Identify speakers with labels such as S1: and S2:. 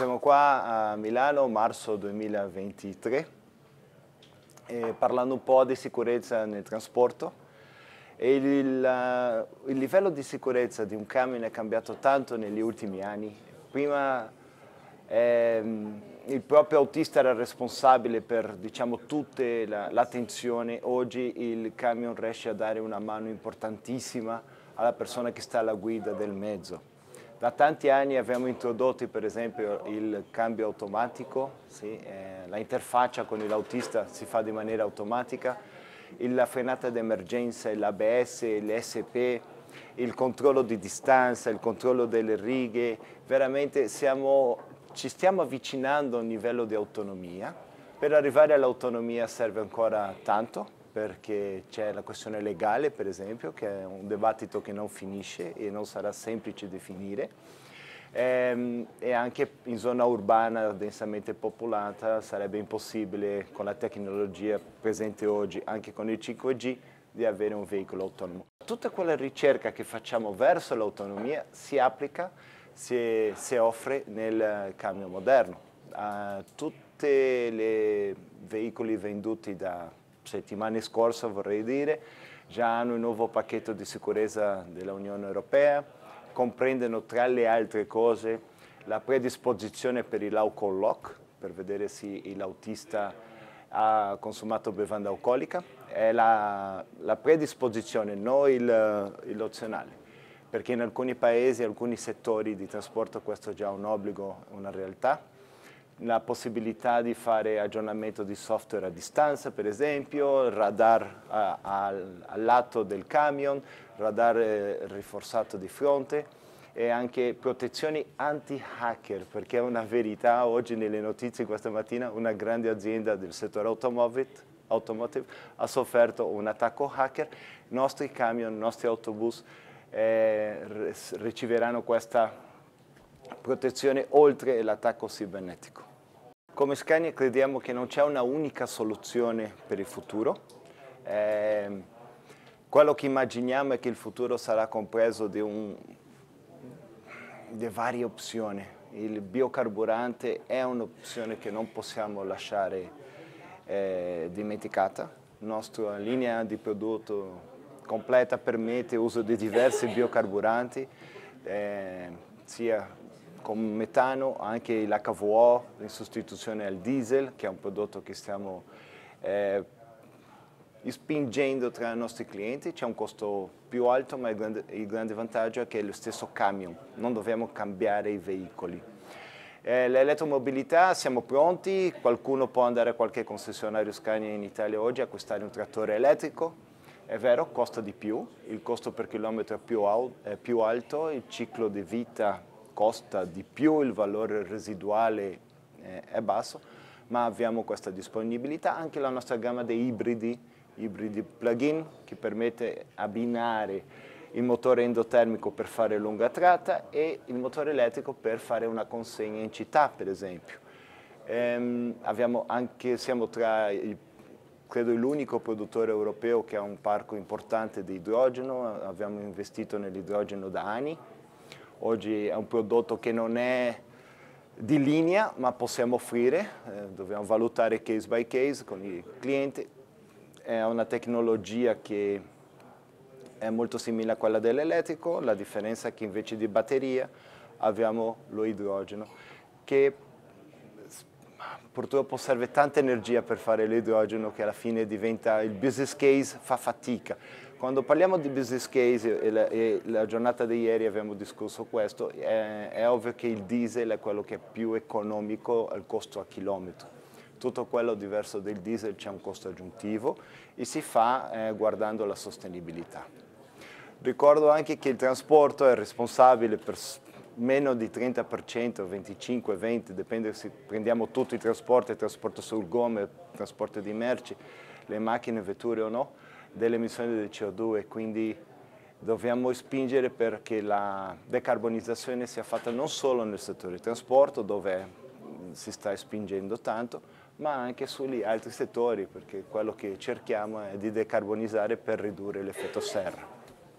S1: Siamo qua a Milano, marzo 2023, parlando un po' di sicurezza nel trasporto. Il, il, il, livello di sicurezza di un camion è cambiato tanto negli ultimi anni. Prima ehm, il proprio autista era responsabile per diciamo, tutta l'attenzione, oggi il camion riesce a dare una mano importantissima alla persona che sta alla guida del mezzo. Da tanti anni abbiamo introdotto per esempio il cambio automatico, sì, eh, la interfaccia con l'autista si fa di maniera automatica, la frenata d'emergenza, l'ABS, l'SP, il controllo di distanza, il controllo delle righe, veramente siamo, ci stiamo avvicinando a un livello di autonomia. Per arrivare all'autonomia serve ancora tanto, perché c'è la questione legale, per esempio, che è un dibattito che non finisce e non sarà semplice definire. Ehm, e, anche in zona urbana densamente popolata sarebbe impossibile con la tecnologia presente oggi, anche con il 5G, di avere un veicolo autonomo. Tutta quella ricerca che facciamo verso l'autonomia si applica, si, si offre nel camion moderno. A ah, tutti i veicoli venduti da settimane scorse vorrei dire, già hanno un nuovo pacchetto di sicurezza dell'Unione Europea, comprendono tra le altre cose la predisposizione per il alcol lock, per vedere se l'autista ha consumato bevanda alcolica, è la, la predisposizione, non l'opzionale, perché in alcuni paesi, in alcuni settori di trasporto questo è già un obbligo, una realtà, la possibilità di fare aggiornamento di software a distanza, per esempio, radar a, eh, a, al lato del camion, radar eh, rinforzato di fronte e anche protezioni anti-hacker, perché è una verità, oggi nelle notizie questa mattina una grande azienda del settore automotive, automotive ha sofferto un attacco hacker, i nostri camion, i nostri autobus eh, riceveranno questa protezione oltre l'attacco cibernetico. Come Scania crediamo che non c'è una unica soluzione per il futuro. Eh, quello che immaginiamo è che il futuro sarà compreso di, un, di varie opzioni. Il biocarburante è un'opzione che non possiamo lasciare eh, dimenticata. La nostra linea di prodotto completa permette l'uso di diversi biocarburanti, eh, sia con metano anche l'HVO in sostituzione al diesel, che è un prodotto che stiamo eh, spingendo tra i nostri clienti. C'è un costo più alto, ma il grande, il grande vantaggio è che è lo stesso camion, non dobbiamo cambiare i veicoli. Eh, l'elettromobilità siamo pronti, qualcuno può andare a qualche concessionario Scania in Italia oggi a acquistare un trattore elettrico, è vero costa di più, il costo per chilometro è più, più alto, il ciclo di vita costa di più, il valore residuale eh, è basso, ma abbiamo questa disponibilità, anche la nostra gamma di ibridi, ibridi plug-in, che permette abbinare il motore endotermico per fare lunga tratta e il motore elettrico per fare una consegna in città, per esempio. Ehm, anche, siamo tra i credo l'unico produttore europeo che ha un parco importante di idrogeno, abbiamo investito nell'idrogeno da anni, oggi è un prodotto che non è di linea ma possiamo offrire, eh, dobbiamo valutare case by case con i clienti, è una tecnologia che è molto simile a quella dell'elettrico, la differenza è che invece di batteria abbiamo lo idrogeno che purtroppo serve tanta energia per fare l'idrogeno che alla fine diventa il business case fa fatica quando parliamo di business case, e la, e la giornata di ieri abbiamo discusso questo, è, è ovvio che il diesel è quello che è più economico al costo a chilometro tutto quello diverso del diesel c'è un costo aggiuntivo e si fa eh, guardando la sostenibilità. Ricordo anche che il trasporto è responsabile per meno di 30%, 25, 20, dipende se prendiamo tutti i trasporti, trasporto sul gomme, trasporto di merci, le macchine, vetture o no, delle emissioni del CO2 quindi dobbiamo spingere perché la decarbonizzazione sia fatta non solo nel settore del trasporto dove mm, si sta spingendo tanto, ma anche sugli altri settori perché quello che cerchiamo è di decarbonizzare per ridurre l'effetto serra.